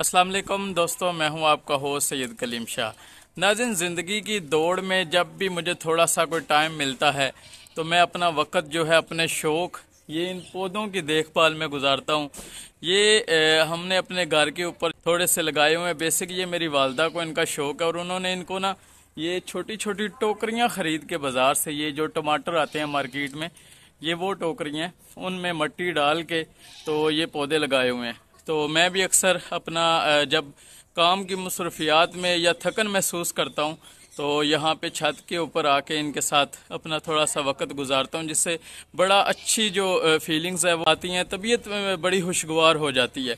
अस्सलाम वालेकुम दोस्तों मैं हूं आपका होस्ट सैयद कलीम शाह नाजिन ज़िंदगी की दौड़ में जब भी मुझे थोड़ा सा कोई टाइम मिलता है तो मैं अपना वक़्त जो है अपने शौक़ ये इन पौधों की देखभाल में गुजारता हूँ ये ए, हमने अपने घर के ऊपर थोड़े से लगाए हुए हैं बेसिक ये मेरी वालदा को इनका शौक़ है और उन्होंने इनको ना ये छोटी छोटी टोकरियाँ ख़रीद के बाज़ार से ये जो टमाटर आते हैं मार्केट में ये वो टोकरियाँ उनमें मट्टी डाल के तो ये पौधे लगाए हुए हैं तो मैं भी अक्सर अपना जब काम की मसरूफियात में या थकन महसूस करता हूँ तो यहाँ पे छत के ऊपर आके इनके साथ अपना थोड़ा सा वक्त गुजारता हूँ जिससे बड़ा अच्छी जो फीलिंग्स है वो आती हैं तबीयत में बड़ी खुशगवार हो जाती है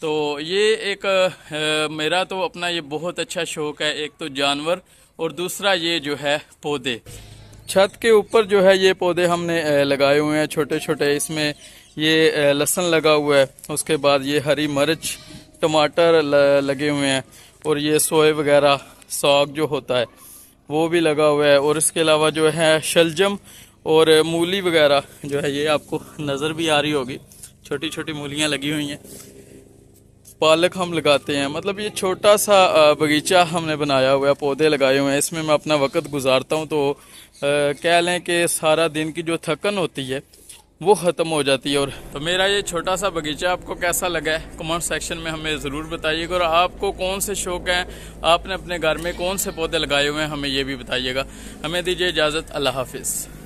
तो ये एक आ, मेरा तो अपना ये बहुत अच्छा शौक़ है एक तो जानवर और दूसरा ये जो है पौधे छत के ऊपर जो है ये पौधे हमने लगाए हुए हैं छोटे छोटे इसमें ये लहसन लगा हुआ है उसके बाद ये हरी मिर्च टमाटर लगे हुए हैं और ये सोए वगैरह साग जो होता है वो भी लगा हुआ है और इसके अलावा जो है शलजम और मूली वगैरह जो है ये आपको नज़र भी आ रही होगी छोटी छोटी मूलियाँ लगी हुई हैं पालक हम लगाते हैं मतलब ये छोटा सा बगीचा हमने बनाया हुआ है पौधे लगाए हुए हैं इसमें मैं अपना वक्त गुजारता हूँ तो कह लें कि सारा दिन की जो थकन होती है वो ख़त्म हो जाती है और तो मेरा ये छोटा सा बगीचा आपको कैसा लगा है कमेंट सेक्शन में हमें ज़रूर बताइएगा और आपको कौन से शौक हैं आपने अपने घर में कौन से पौधे लगाए हुए हैं हमें ये भी बताइएगा हमें दीजिए इजाज़त अल्लाह हाफिज़